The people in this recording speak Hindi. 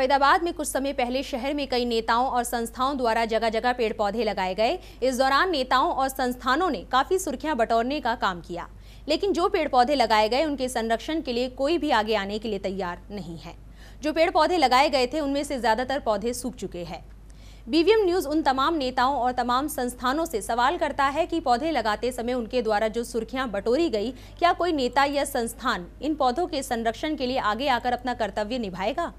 फरीदाबाद में कुछ समय पहले शहर में कई नेताओं और संस्थाओं द्वारा जगह जगह पेड़ पौधे लगाए गए इस दौरान नेताओं और संस्थानों ने काफ़ी सुर्खियां बटोरने का काम किया लेकिन जो पेड़ पौधे लगाए गए उनके संरक्षण के लिए कोई भी आगे आने के लिए तैयार नहीं है जो पेड़ पौधे लगाए गए थे उनमें से ज़्यादातर पौधे सूख चुके हैं बीवीएम न्यूज़ उन तमाम नेताओं और तमाम संस्थानों से सवाल करता है कि पौधे लगाते समय उनके द्वारा जो सुर्खियां बटोरी गई क्या कोई नेता या संस्थान इन पौधों के संरक्षण के लिए आगे आकर अपना कर्तव्य निभाएगा